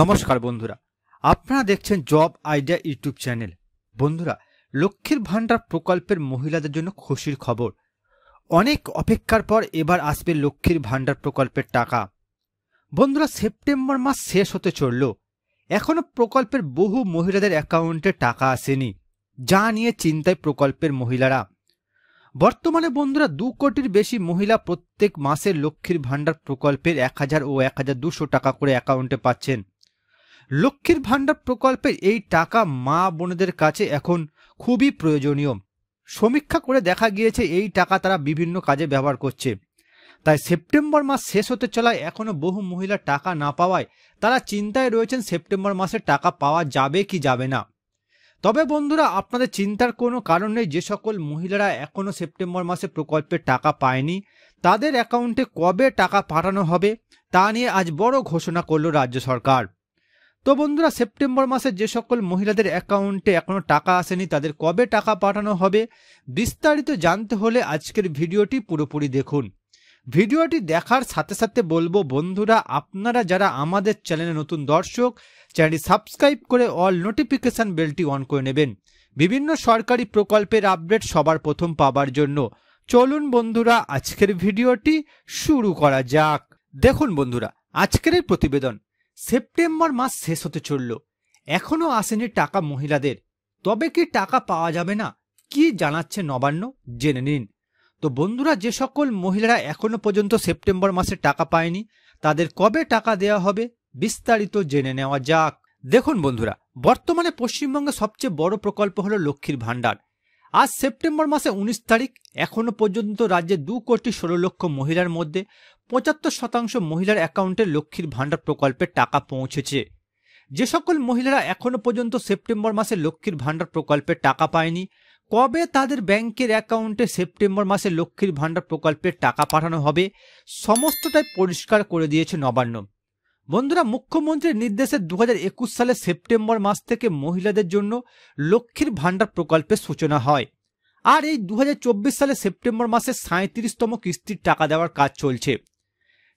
নমস্কার বন্ধুরা আপনারা দেখছেন জব আইডিয়া ইউটিউব চ্যানেল বন্ধুরা লক্ষ্মীর ভাণ্ডার প্রকল্পের মহিলাদের জন্য খুশির খবর অনেক অপেক্ষার পর এবার আসবে লক্ষ্মীর ভাণ্ডার প্রকল্পের টাকা বন্ধুরা সেপ্টেম্বর মাস শেষ হতে চলল এখনও প্রকল্পের বহু মহিলাদের অ্যাকাউন্টে টাকা আসেনি যা নিয়ে চিন্তায় প্রকল্পের মহিলারা বর্তমানে বন্ধুরা দু কোটির বেশি মহিলা প্রত্যেক মাসে লক্ষ্মীর ভাণ্ডার প্রকল্পের এক হাজার ও এক হাজার দুশো টাকা করে অ্যাকাউন্টে পাচ্ছেন লক্ষ্মীর ভাণ্ডার প্রকল্পের এই টাকা মা বোনেদের কাছে এখন খুবই প্রয়োজনীয় সমীক্ষা করে দেখা গিয়েছে এই টাকা তারা বিভিন্ন কাজে ব্যবহার করছে তাই সেপ্টেম্বর মাস শেষ হতে চলায় এখনও বহু মহিলা টাকা না পাওয়ায় তারা চিন্তায় রয়েছেন সেপ্টেম্বর মাসে টাকা পাওয়া যাবে কি যাবে না তবে বন্ধুরা আপনাদের চিন্তার কোনো কারণ নেই যে সকল মহিলারা এখনও সেপ্টেম্বর মাসে প্রকল্পের টাকা পায়নি তাদের অ্যাকাউন্টে কবে টাকা পাঠানো হবে তা নিয়ে আজ বড় ঘোষণা করল রাজ্য সরকার তো বন্ধুরা সেপ্টেম্বর মাসে যে সকল মহিলাদের অ্যাকাউন্টে এখনও টাকা আসেনি তাদের কবে টাকা পাঠানো হবে বিস্তারিত জানতে হলে আজকের ভিডিওটি পুরোপুরি দেখুন ভিডিওটি দেখার সাথে সাথে বলবো বন্ধুরা আপনারা যারা আমাদের চ্যানেলে নতুন দর্শক চ্যানেলটি সাবস্ক্রাইব করে অল নোটিফিকেশান বেলটি অন করে নেবেন বিভিন্ন সরকারি প্রকল্পের আপডেট সবার প্রথম পাবার জন্য চলুন বন্ধুরা আজকের ভিডিওটি শুরু করা যাক দেখুন বন্ধুরা আজকের প্রতিবেদন সেপ্টেম্বর মাস শেষ হতে চলল এখনও আসেনি টাকা মহিলাদের তবে কি টাকা পাওয়া যাবে না কি জানাচ্ছে নবান্ন জেনে নিন তো বন্ধুরা যে সকল মহিলারা এখনও পর্যন্ত সেপ্টেম্বর মাসে টাকা পায়নি তাদের কবে টাকা দেওয়া হবে বিস্তারিত জেনে নেওয়া যাক দেখুন বন্ধুরা বর্তমানে পশ্চিমবঙ্গে সবচেয়ে বড় প্রকল্প হলো লক্ষ্মীর ভাণ্ডার আজ সেপ্টেম্বর মাসে ১৯ তারিখ এখনও পর্যন্ত রাজ্যে দু কোটি ষোলো লক্ষ মহিলার মধ্যে পঁচাত্তর শতাংশ মহিলার অ্যাকাউন্টে লক্ষ্মীর ভাণ্ডার প্রকল্পের টাকা পৌঁছেছে যে সকল মহিলারা এখনও পর্যন্ত সেপ্টেম্বর মাসে লক্ষ্মীর ভাণ্ডার প্রকল্পের টাকা পায়নি কবে তাদের ব্যাংকের অ্যাকাউন্টে সেপ্টেম্বর মাসে লক্ষ্মীর ভাণ্ডার প্রকল্পের টাকা পাঠানো হবে সমস্তটাই পরিষ্কার করে দিয়েছে নবান্ন বন্ধুরা মুখ্যমন্ত্রীর নির্দেশে দু হাজার সালের সেপ্টেম্বর মাস থেকে মহিলাদের জন্য লক্ষ্মীর ভাণ্ডার প্রকল্পের সূচনা হয় আর এই দু সালে সেপ্টেম্বর মাসে সাঁত্রিশতম কিস্তির টাকা দেওয়ার কাজ চলছে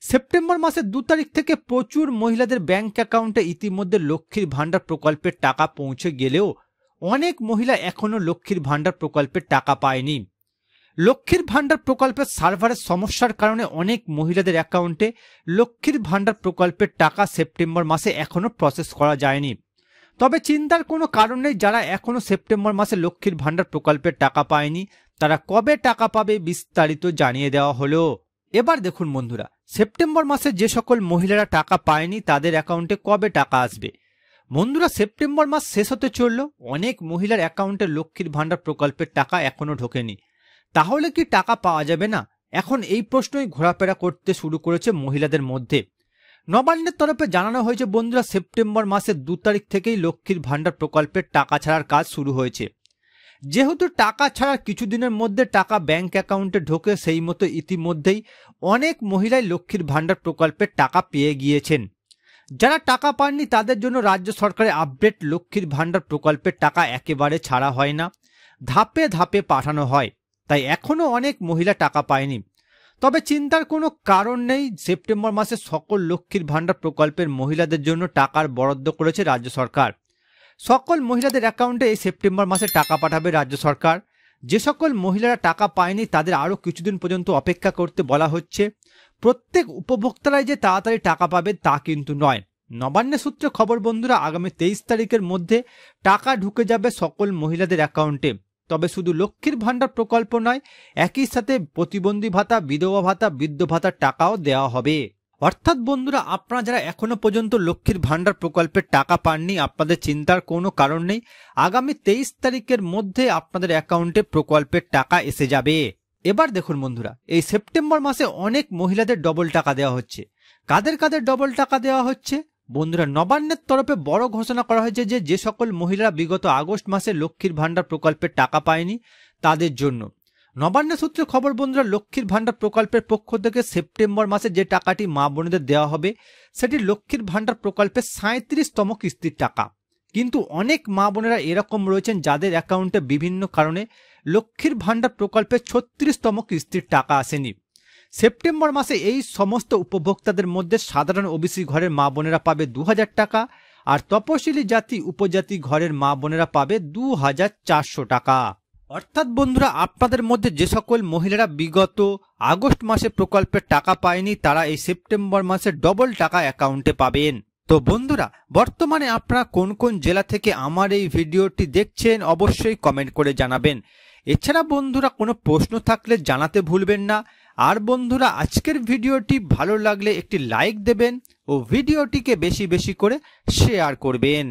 সেপ্টেম্বর মাসের দু তারিখ থেকে প্রচুর মহিলাদের ব্যাংক অ্যাকাউন্টে ইতিমধ্যে লক্ষ্মীর ভাণ্ডার প্রকল্পের টাকা পৌঁছে গেলেও অনেক মহিলা এখনও লক্ষ্মীর ভাণ্ডার প্রকল্পের টাকা পায়নি লক্ষ্মীর ভাণ্ডার প্রকল্পের সার্ভারের সমস্যার কারণে অনেক মহিলাদের অ্যাকাউন্টে লক্ষ্মীর ভাণ্ডার প্রকল্পের টাকা সেপ্টেম্বর মাসে এখনও প্রসেস করা যায়নি তবে চিন্তার কোনো কারণ নেই যারা এখনও সেপ্টেম্বর মাসে লক্ষ্মীর ভাণ্ডার প্রকল্পের টাকা পায়নি তারা কবে টাকা পাবে বিস্তারিত জানিয়ে দেওয়া হলো এবার দেখুন বন্ধুরা সেপ্টেম্বর মাসে যে সকল মহিলারা টাকা পায়নি তাদের অ্যাকাউন্টে কবে টাকা আসবে বন্ধুরা সেপ্টেম্বর মাস শেষ হতে চলল অনেক মহিলার অ্যাকাউন্টে লক্ষ্মীর ভাণ্ডার প্রকল্পের টাকা এখনও ঢোকেনি তাহলে কি টাকা পাওয়া যাবে না এখন এই প্রশ্নই ঘোরাফেরা করতে শুরু করেছে মহিলাদের মধ্যে নবান্নের তরফে জানানো হয়েছে বন্ধুরা সেপ্টেম্বর মাসের দু তারিখ থেকেই লক্ষ্মীর ভাণ্ডার প্রকল্পের টাকা ছাড়ার কাজ শুরু হয়েছে যেহেতু টাকা ছাড়ার কিছুদিনের মধ্যে টাকা ব্যাংক অ্যাকাউন্টে ঢোকে সেই মতো ইতিমধ্যেই অনেক মহিলাই লক্ষ্মীর ভাণ্ডার প্রকল্পের টাকা পেয়ে গিয়েছেন যারা টাকা পাননি তাদের জন্য রাজ্য সরকারের আপডেট লক্ষ্মীর ভাণ্ডার প্রকল্পের টাকা একেবারে ছাড়া হয় না ধাপে ধাপে পাঠানো হয় তাই এখনও অনেক মহিলা টাকা পায়নি তবে চিন্তার কোনো কারণ নেই সেপ্টেম্বর মাসে সকল লক্ষ্মীর ভাণ্ডার প্রকল্পের মহিলাদের জন্য টাকার বরাদ্দ করেছে রাজ্য সরকার সকল মহিলাদের অ্যাকাউন্টে এই সেপ্টেম্বর মাসে টাকা পাঠাবে রাজ্য সরকার যে সকল মহিলারা টাকা পায়নি তাদের আরও কিছুদিন পর্যন্ত অপেক্ষা করতে বলা হচ্ছে প্রত্যেক উপভোক্তারাই যে তাড়াতাড়ি টাকা পাবে তা কিন্তু নয় নবান্ন সূত্রে খবর বন্ধুরা আগামী তেইশ তারিখের মধ্যে টাকা ঢুকে যাবে সকল মহিলাদের অ্যাকাউন্টে তবে শুধু লক্ষ্মীর ভাণ্ডার প্রকল্প নয় একই সাথে প্রতিবন্ধী ভাতা বিধবা ভাতা বৃদ্ধ ভাতার টাকাও দেওয়া হবে অর্থাৎ বন্ধুরা আপনারা যারা এখনও পর্যন্ত লক্ষ্মীর ভাণ্ডার প্রকল্পের টাকা পাননি আপনাদের চিন্তার কোনো কারণ নেই আগামী তেইশ তারিখের মধ্যে আপনাদের অ্যাকাউন্টে প্রকল্পের টাকা এসে যাবে এবার দেখুন বন্ধুরা এই সেপ্টেম্বর মাসে অনেক মহিলাদের ডবল টাকা দেওয়া হচ্ছে কাদের কাদের ডবল টাকা দেওয়া হচ্ছে বন্ধুরা নবান্নের তরফে বড় ঘোষণা করা হয়েছে যে যে সকল মহিলারা বিগত আগস্ট মাসে লক্ষ্মীর ভাণ্ডার প্রকল্পের টাকা পায়নি তাদের জন্য নবান্ন সূত্রে খবর বন্ধুরা লক্ষ্মীর ভাণ্ডার প্রকল্পের পক্ষ থেকে সেপ্টেম্বর মাসে যে টাকাটি মা বোনেদের দেওয়া হবে সেটি লক্ষ্মীর ভাণ্ডার প্রকল্পের সাঁত্রিশতম কিস্তির টাকা কিন্তু অনেক মা বোনেরা এরকম রয়েছেন যাদের অ্যাকাউন্টে বিভিন্ন কারণে লক্ষ্মীর ভাণ্ডার প্রকল্পে ছত্রিশতম কিস্তির টাকা আসেনি সেপ্টেম্বর মাসে এই সমস্ত উপভোক্তাদের মধ্যে সাধারণ ওবিসি ঘরের মা বোনেরা পাবে দু টাকা আর তপশিলি জাতি উপজাতি ঘরের মা বোনেরা পাবে দু টাকা অর্থাৎ বন্ধুরা আপনাদের মধ্যে যে সকল মহিলারা বিগত আগস্ট মাসে প্রকল্পের টাকা পায়নি তারা এই সেপ্টেম্বর মাসে ডবল টাকা অ্যাকাউন্টে পাবেন তো বন্ধুরা বর্তমানে আপনারা কোন কোন জেলা থেকে আমার এই ভিডিওটি দেখছেন অবশ্যই কমেন্ট করে জানাবেন এছাড়া বন্ধুরা কোনো প্রশ্ন থাকলে জানাতে ভুলবেন না আর বন্ধুরা আজকের ভিডিওটি ভালো লাগলে একটি লাইক দেবেন ও ভিডিওটিকে বেশি বেশি করে শেয়ার করবেন